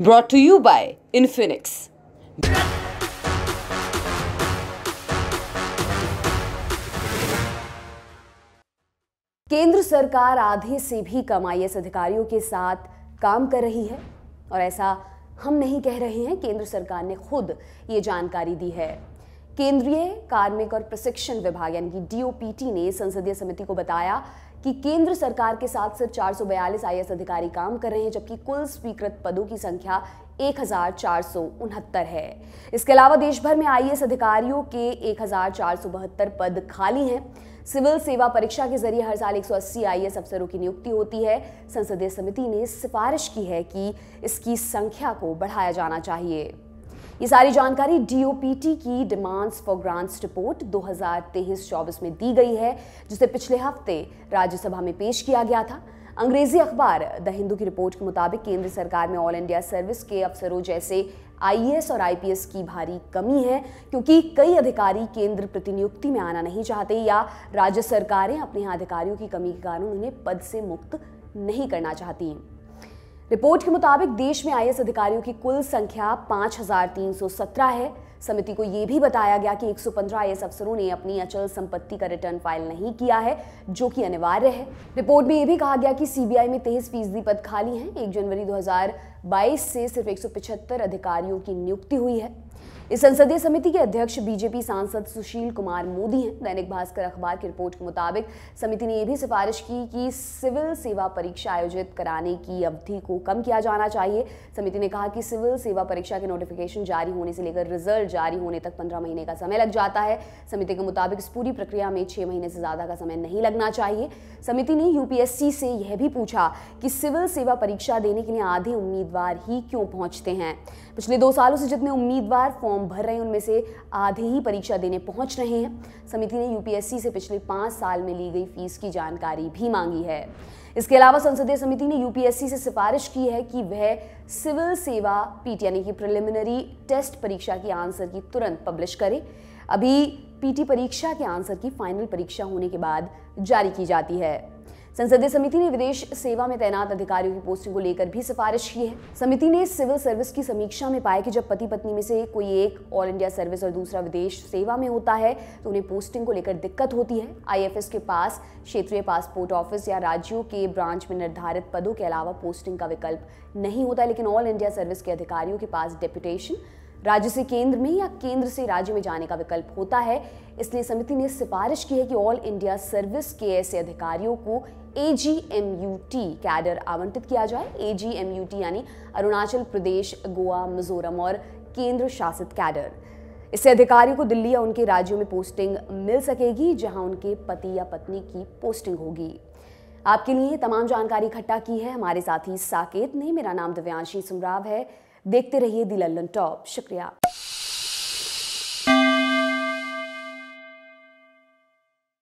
brought to you by Infinix. केंद्र सरकार आधे से भी कम आई अधिकारियों के साथ काम कर रही है और ऐसा हम नहीं कह रहे हैं केंद्र सरकार ने खुद ये जानकारी दी है केंद्रीय कार्मिक और प्रशिक्षण विभाग यानी कि डीओपीटी ने संसदीय समिति को बताया कि केंद्र सरकार के साथ सिर्फ 442 आईएएस अधिकारी काम कर रहे हैं जबकि कुल स्वीकृत पदों की संख्या एक है इसके अलावा देश भर में आई अधिकारियों के एक पद खाली हैं सिविल सेवा परीक्षा के जरिए हर साल 180 आईएएस अफसरों की नियुक्ति होती है संसदीय समिति ने सिफारिश की है कि इसकी संख्या को बढ़ाया जाना चाहिए ये सारी जानकारी डीओपीटी की डिमांड्स फॉर ग्रांट्स रिपोर्ट 2023-24 में दी गई है जिसे पिछले हफ्ते राज्यसभा में पेश किया गया था अंग्रेजी अखबार द हिंदू की रिपोर्ट के मुताबिक केंद्र सरकार में ऑल इंडिया सर्विस के अफसरों जैसे आईएएस e और आईपीएस की भारी कमी है क्योंकि कई अधिकारी केंद्र प्रतिनियुक्ति में आना नहीं चाहते या राज्य सरकारें अपने अधिकारियों की कमी के कारण उन्हें पद से मुक्त नहीं करना चाहती रिपोर्ट के मुताबिक देश में आई अधिकारियों की कुल संख्या 5,317 है समिति को यह भी बताया गया कि 115 आईएएस अफसरों ने अपनी अचल संपत्ति का रिटर्न फाइल नहीं किया है जो कि अनिवार्य है रिपोर्ट में यह भी कहा गया कि सीबीआई में तेईस फीसदी पद खाली हैं एक जनवरी 2022 से सिर्फ 175 अधिकारियों की नियुक्ति हुई है इस संसदीय समिति के अध्यक्ष बीजेपी सांसद सुशील कुमार मोदी हैं दैनिक भास्कर अखबार की रिपोर्ट के मुताबिक समिति ने यह भी सिफारिश की कि सिविल सेवा परीक्षा आयोजित कराने की अवधि को कम किया जाना चाहिए समिति ने कहा कि सिविल सेवा परीक्षा के नोटिफिकेशन जारी होने से लेकर रिजल्ट जारी होने तक पंद्रह महीने का समय लग जाता है समिति के मुताबिक इस पूरी प्रक्रिया में छह महीने से ज़्यादा का समय नहीं लगना चाहिए समिति ने यूपीएससी से यह भी पूछा कि सिविल सेवा परीक्षा देने के लिए आधे उम्मीदवार ही क्यों पहुंचते हैं पिछले दो सालों से जितने उम्मीदवार फॉर्म भर रहे हैं उनमें से आधे ही परीक्षा देने पहुंच रहे हैं समिति ने यूपीएससी से पिछले पाँच साल में ली गई फीस की जानकारी भी मांगी है इसके अलावा संसदीय समिति ने यूपीएससी से सिफारिश की है कि वह सिविल सेवा पीट यानी कि प्रिलिमिनरी टेस्ट परीक्षा की आंसर की तुरंत पब्लिश करे अभी पीटी परीक्षा के आंसर की फाइनल परीक्षा होने के बाद जारी की जाती है संसदीय समिति ने विदेश सेवा में तैनात अधिकारियों की पोस्टिंग को लेकर भी सिफारिश की है समिति ने सिविल सर्विस की समीक्षा में पाया कि जब पति पत्नी में से कोई एक ऑल इंडिया सर्विस और दूसरा विदेश सेवा में होता है तो उन्हें पोस्टिंग को लेकर दिक्कत होती है आई के पास क्षेत्रीय पासपोर्ट ऑफिस या राज्यों के ब्रांच में निर्धारित पदों के अलावा पोस्टिंग का विकल्प नहीं होता लेकिन ऑल इंडिया सर्विस के अधिकारियों के पास डेपुटेशन राज्य से केंद्र में या केंद्र से राज्य में जाने का विकल्प होता है इसलिए समिति ने सिफारिश की है कि ऑल इंडिया सर्विस के ऐसे अधिकारियों को A G M U T cadre आवंटित किया जाए A G M U T यानी अरुणाचल प्रदेश गोवा मिजोरम और केंद्र शासित कैडर इससे अधिकारी को दिल्ली या उनके राज्यों में पोस्टिंग मिल सकेगी जहां उनके पति या पत्नी की पोस्टिंग होगी आपके लिए तमाम जानकारी इकट्ठा की है हमारे साथी साकेत ने मेरा नाम दिव्यांशी सुमराव है देखते रहिए दी लल्लन टॉप शुक्रिया